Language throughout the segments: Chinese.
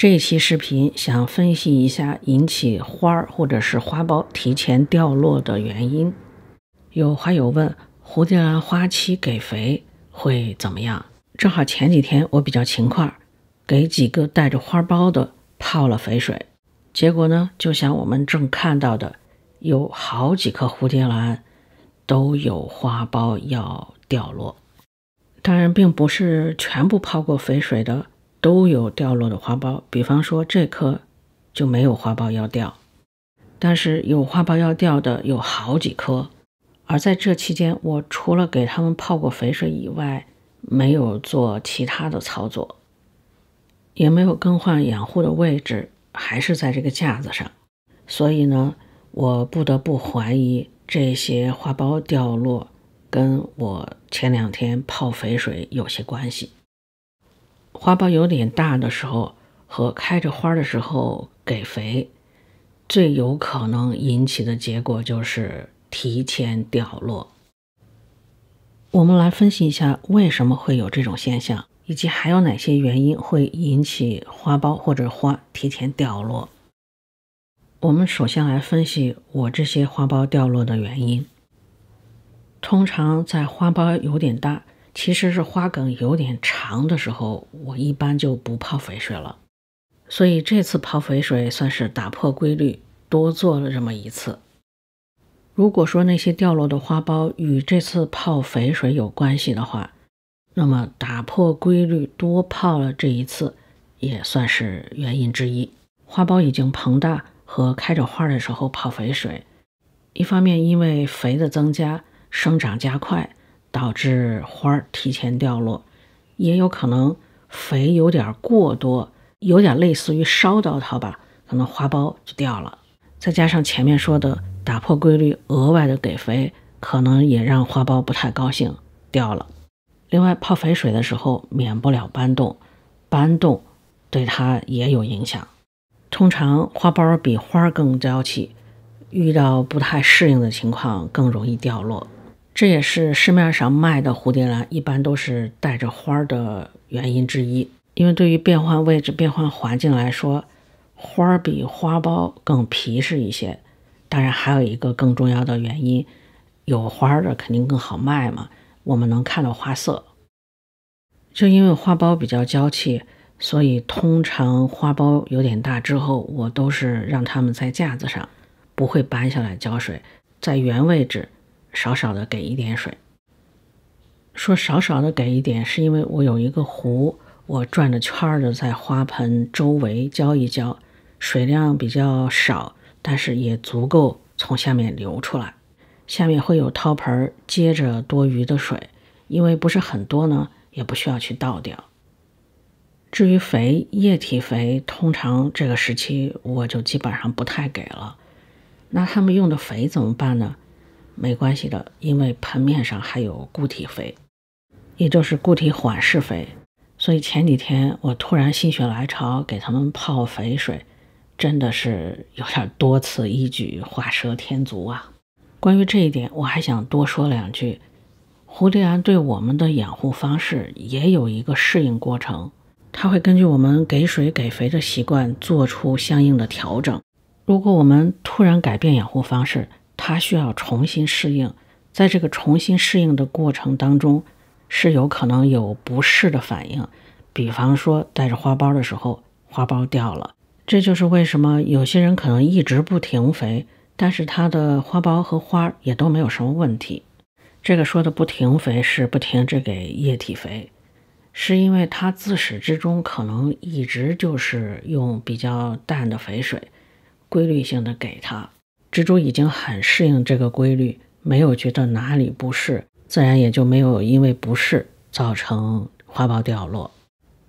这一期视频想分析一下引起花儿或者是花苞提前掉落的原因。有花友问蝴蝶兰花期给肥会怎么样？正好前几天我比较勤快，给几个带着花苞的泡了肥水，结果呢，就像我们正看到的，有好几颗蝴蝶兰都有花苞要掉落。当然，并不是全部泡过肥水的。都有掉落的花苞，比方说这棵就没有花苞要掉，但是有花苞要掉的有好几棵。而在这期间，我除了给它们泡过肥水以外，没有做其他的操作，也没有更换养护的位置，还是在这个架子上。所以呢，我不得不怀疑这些花苞掉落跟我前两天泡肥水有些关系。花苞有点大的时候和开着花的时候给肥，最有可能引起的结果就是提前掉落。我们来分析一下为什么会有这种现象，以及还有哪些原因会引起花苞或者花提前掉落。我们首先来分析我这些花苞掉落的原因。通常在花苞有点大。其实是花梗有点长的时候，我一般就不泡肥水了。所以这次泡肥水算是打破规律，多做了这么一次。如果说那些掉落的花苞与这次泡肥水有关系的话，那么打破规律多泡了这一次也算是原因之一。花苞已经膨大和开着花的时候泡肥水，一方面因为肥的增加，生长加快。导致花儿提前掉落，也有可能肥有点过多，有点类似于烧到它吧，可能花苞就掉了。再加上前面说的打破规律，额外的给肥，可能也让花苞不太高兴掉了。另外，泡肥水的时候免不了搬动，搬动对它也有影响。通常花苞比花儿更娇气，遇到不太适应的情况更容易掉落。这也是市面上卖的蝴蝶兰一般都是带着花的原因之一，因为对于变换位置、变换环境来说，花儿比花苞更皮实一些。当然，还有一个更重要的原因，有花的肯定更好卖嘛，我们能看到花色。就因为花苞比较娇气，所以通常花苞有点大之后，我都是让它们在架子上，不会搬下来浇水，在原位置。少少的给一点水，说少少的给一点，是因为我有一个壶，我转着圈儿的在花盆周围浇一浇，水量比较少，但是也足够从下面流出来，下面会有掏盆接着多余的水，因为不是很多呢，也不需要去倒掉。至于肥，液体肥，通常这个时期我就基本上不太给了。那他们用的肥怎么办呢？没关系的，因为盆面上还有固体肥，也就是固体缓释肥。所以前几天我突然心血来潮给他们泡肥水，真的是有点多此一举、画蛇添足啊。关于这一点，我还想多说两句：蝴蝶兰对我们的养护方式也有一个适应过程，它会根据我们给水给肥的习惯做出相应的调整。如果我们突然改变养护方式，它需要重新适应，在这个重新适应的过程当中，是有可能有不适的反应，比方说带着花苞的时候，花苞掉了。这就是为什么有些人可能一直不停肥，但是它的花苞和花也都没有什么问题。这个说的不停肥是不停止给液体肥，是因为它自始至终可能一直就是用比较淡的肥水，规律性的给它。蜘蛛已经很适应这个规律，没有觉得哪里不适，自然也就没有因为不适造成花苞掉落。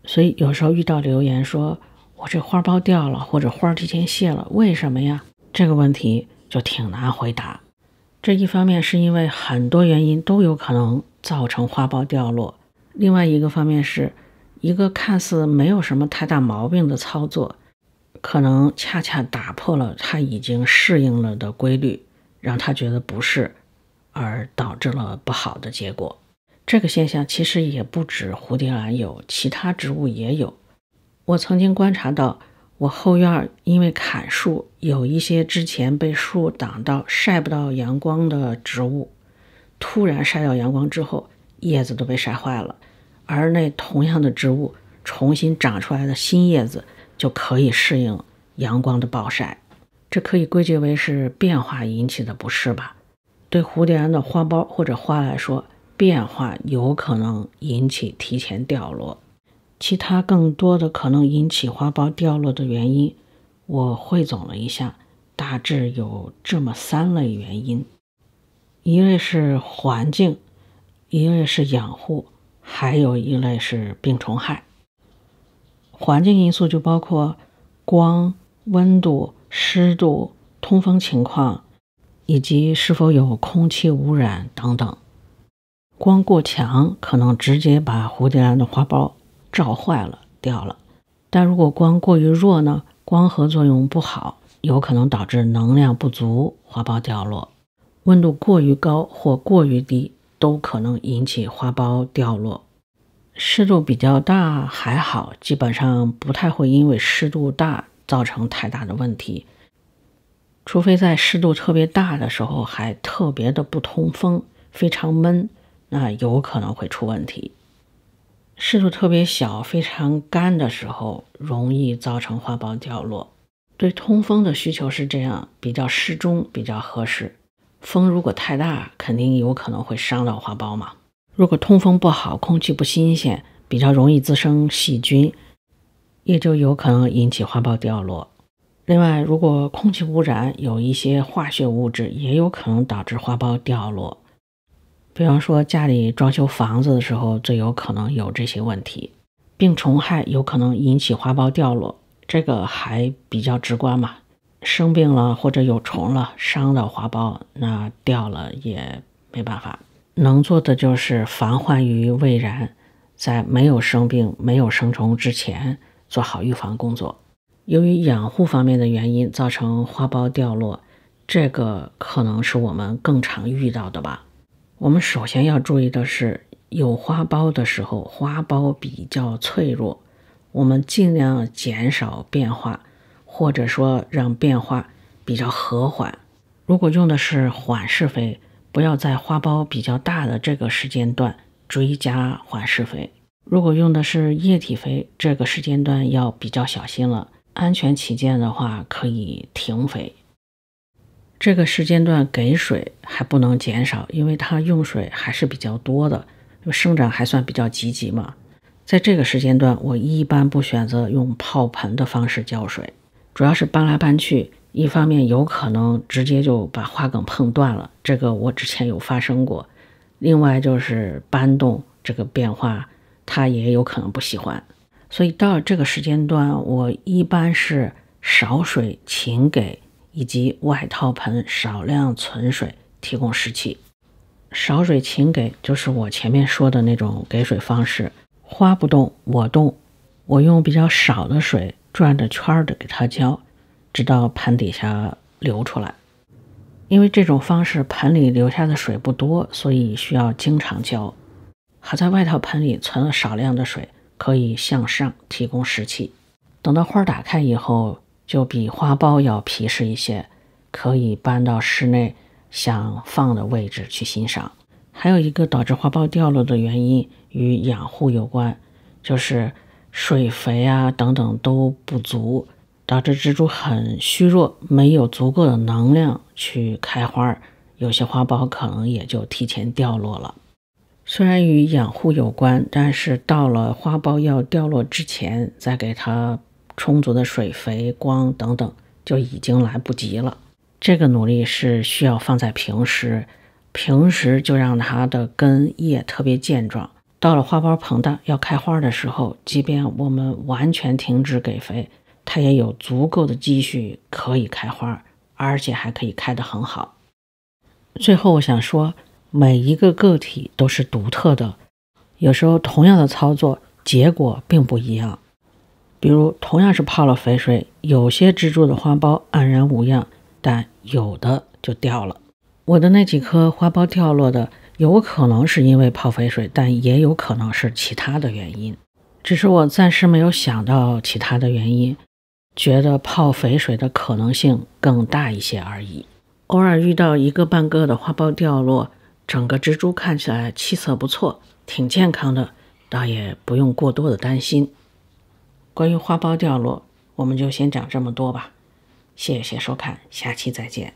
所以有时候遇到留言说“我这花苞掉了”或者“花儿提前谢了”，为什么呀？这个问题就挺难回答。这一方面是因为很多原因都有可能造成花苞掉落，另外一个方面是一个看似没有什么太大毛病的操作。可能恰恰打破了他已经适应了的规律，让他觉得不适，而导致了不好的结果。这个现象其实也不止蝴蝶兰有，其他植物也有。我曾经观察到，我后院因为砍树，有一些之前被树挡到晒不到阳光的植物，突然晒到阳光之后，叶子都被晒坏了。而那同样的植物重新长出来的新叶子。就可以适应阳光的暴晒，这可以归结为是变化引起的不适吧。对蝴蝶兰的花苞或者花来说，变化有可能引起提前掉落。其他更多的可能引起花苞掉落的原因，我汇总了一下，大致有这么三类原因：一类是环境，一类是养护，还有一类是病虫害。环境因素就包括光、温度、湿度、通风情况，以及是否有空气污染等等。光过强可能直接把蝴蝶兰的花苞照坏了、掉了；但如果光过于弱呢？光合作用不好，有可能导致能量不足，花苞掉落。温度过于高或过于低，都可能引起花苞掉落。湿度比较大还好，基本上不太会因为湿度大造成太大的问题，除非在湿度特别大的时候还特别的不通风，非常闷，那有可能会出问题。湿度特别小、非常干的时候，容易造成花苞掉落。对通风的需求是这样，比较适中比较合适。风如果太大，肯定有可能会伤到花苞嘛。如果通风不好，空气不新鲜，比较容易滋生细菌，也就有可能引起花苞掉落。另外，如果空气污染有一些化学物质，也有可能导致花苞掉落。比方说，家里装修房子的时候，最有可能有这些问题。病虫害有可能引起花苞掉落，这个还比较直观嘛。生病了或者有虫了，伤到花苞，那掉了也没办法。能做的就是防患于未然，在没有生病、没有生虫之前做好预防工作。由于养护方面的原因造成花苞掉落，这个可能是我们更常遇到的吧。我们首先要注意的是，有花苞的时候，花苞比较脆弱，我们尽量减少变化，或者说让变化比较和缓。如果用的是缓释肥。不要在花苞比较大的这个时间段追加缓释肥。如果用的是液体肥，这个时间段要比较小心了。安全起见的话，可以停肥。这个时间段给水还不能减少，因为它用水还是比较多的，生长还算比较积极嘛。在这个时间段，我一般不选择用泡盆的方式浇水，主要是搬来搬去。一方面有可能直接就把花梗碰断了，这个我之前有发生过；另外就是搬动这个变化，它也有可能不喜欢。所以到这个时间段，我一般是少水勤给，以及外套盆少量存水提供湿气。少水勤给就是我前面说的那种给水方式，花不动我动，我用比较少的水转着圈的给它浇。直到盆底下流出来，因为这种方式盆里留下的水不多，所以需要经常浇。好在外套盆里存了少量的水，可以向上提供湿气。等到花儿打开以后，就比花苞要皮实一些，可以搬到室内想放的位置去欣赏。还有一个导致花苞掉落的原因与养护有关，就是水肥啊等等都不足。导致蜘蛛很虚弱，没有足够的能量去开花，有些花苞可能也就提前掉落了。虽然与养护有关，但是到了花苞要掉落之前，再给它充足的水肥、光等等，就已经来不及了。这个努力是需要放在平时，平时就让它的根叶特别健壮。到了花苞膨大要开花的时候，即便我们完全停止给肥。它也有足够的积蓄可以开花，而且还可以开得很好。最后，我想说，每一个个体都是独特的，有时候同样的操作结果并不一样。比如，同样是泡了肥水，有些蜘蛛的花苞安然无恙，但有的就掉了。我的那几颗花苞掉落的，有可能是因为泡肥水，但也有可能是其他的原因，只是我暂时没有想到其他的原因。觉得泡肥水的可能性更大一些而已。偶尔遇到一个半个的花苞掉落，整个植株看起来气色不错，挺健康的，倒也不用过多的担心。关于花苞掉落，我们就先讲这么多吧。谢谢收看，下期再见。